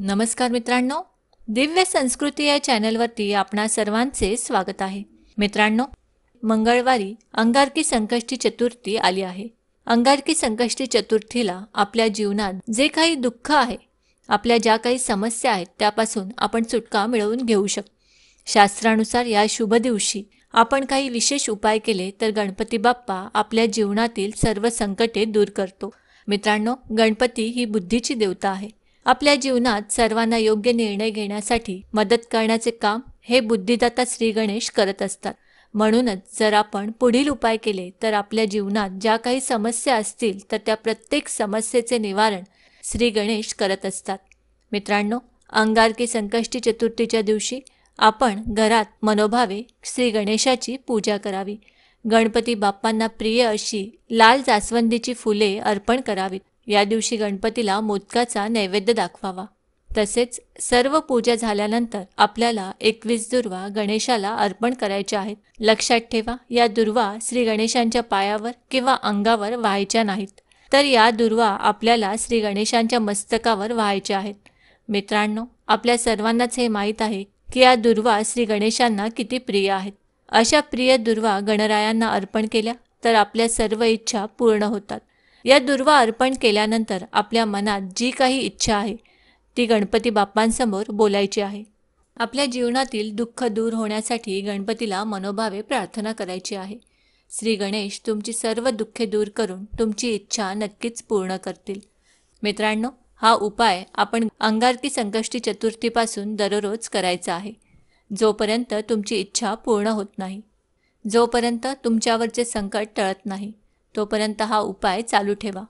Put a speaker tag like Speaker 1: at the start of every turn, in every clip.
Speaker 1: नमस्कार मित्रांनो दिव्य संस्कृती या चॅनलवरती आपणा सर्वांचे स्वागत आहे मित्रांनो मंगळवारी अंगारकी संकष्टी चतुर्थी आली आहे अंगारकी संकष्टी चतुर्थीला आपल्या जीवनात जे काही दुःख आहे आपल्या ज्या काही समस्या आहेत त्यापासून आपण सुटका मिळवून घेऊ शकतो शास्त्रानुसार या शुभ दिवशी आपण काही विशेष उपाय केले तर गणपती बाप्पा आपल्या जीवनातील सर्व संकटे दूर करतो मित्रांनो गणपती ही बुद्धीची देवता आहे आपल्या जीवनात सर्वांना योग्य निर्णय घेण्यासाठी मदत करण्याचे काम हे बुद्धिदाता श्री गणेश करत असतात म्हणूनच जर आपण पुढील उपाय केले तर आपल्या जीवनात ज्या काही समस्या असतील तर त्या प्रत्येक समस्येचे निवारण श्री गणेश करत असतात मित्रांनो अंगारकी संकष्टी चतुर्थीच्या दिवशी आपण घरात मनोभावे श्री गणेशाची पूजा करावी गणपती बाप्पांना प्रिय अशी लाल जास्वंदीची फुले अर्पण करावीत या दिवशी गणपतीला मोदकाचा नैवेद्य दाखवावा तसेच सर्व पूजा झाल्यानंतर आपल्याला एकवीस दुर्वा गणेशाला अर्पण करायच्या आहेत लक्षात ठेवा या दुर्वा श्री गणेशांच्या पायावर किंवा अंगावर व्हायच्या नाहीत तर या दुर्वा आपल्याला श्री गणेशांच्या मस्तकावर व्हायच्या आहेत मित्रांनो आपल्या सर्वांनाच हे माहीत आहे की या दुर्वा श्री गणेशांना किती प्रिय आहेत अशा प्रिय दुर्वा गणरायांना अर्पण केल्या तर आपल्या सर्व इच्छा पूर्ण होतात या दुर्वा अर्पण केल्यानंतर आपल्या मनात जी काही इच्छा आहे ती गणपती बाप्पांसमोर बोलायची आहे आपल्या जीवनातील दुःख दूर होण्यासाठी गणपतीला मनोभावे प्रार्थना करायची आहे श्री गणेश तुमची सर्व दुःखे दूर करून तुमची इच्छा नक्कीच पूर्ण करतील मित्रांनो हा उपाय आपण अंगारकी संकष्टी चतुर्थीपासून दररोज करायचा आहे जोपर्यंत तुमची इच्छा पूर्ण होत नाही जोपर्यंत तुमच्यावरचे संकट टळत नाही तोपर्यंत हा उपाय चालू ठेवा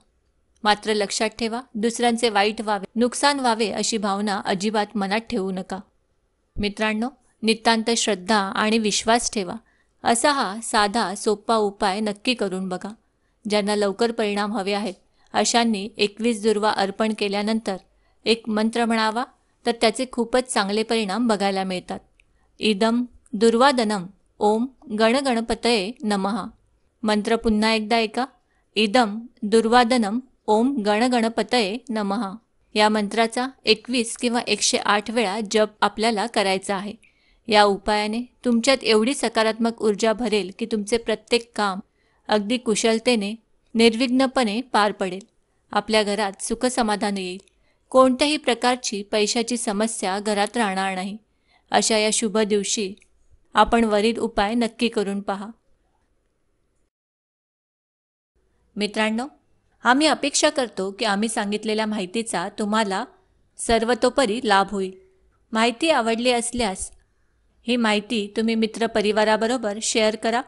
Speaker 1: मात्र लक्षात ठेवा दुसऱ्यांचे वाईट व्हावे नुकसान व्हावे अशी भावना अजिबात मनात ठेवू नका मित्रांनो नितांत श्रद्धा आणि विश्वास ठेवा असा हा साधा सोपा उपाय नक्की करून बघा ज्यांना लवकर परिणाम हवे आहेत अशांनी एकवीस दुर्वा अर्पण केल्यानंतर एक मंत्र म्हणावा तर त्याचे खूपच चांगले परिणाम बघायला मिळतात इदम दुर्वादनम ओम गणगणपतये नमहा मंत्र पुन्हा एकदा ऐका इदम दुर्वादनम ओम गणगणपतये नमहा या मंत्राचा एकवीस किंवा एकशे आठ वेळा जप आपल्याला करायचा आहे या उपायाने तुमच्यात एवढी सकारात्मक ऊर्जा भरेल की तुमचे प्रत्येक काम अगदी कुशलतेने निर्विघ्नपणे पार पडेल आपल्या घरात सुखसमाधान येईल कोणत्याही प्रकारची पैशाची समस्या घरात राहणार नाही अशा या शुभ दिवशी आपण वरील उपाय नक्की करून पहा मित्रांनो आम्ही अपेक्षा करतो की आम्ही सांगितलेल्या माहितीचा तुम्हाला सर्वतोपरी लाभ होईल माहिती आवडली असल्यास ही माहिती तुम्ही मित्रपरिवाराबरोबर शेअर करा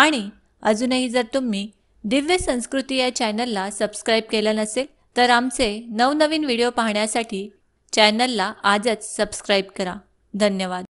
Speaker 1: आणि अजूनही जर तुम्ही दिव्य संस्कृती या चॅनलला सबस्क्राईब केलं नसेल तर आमचे नवनवीन व्हिडिओ पाहण्यासाठी चॅनलला आजच सबस्क्राईब करा धन्यवाद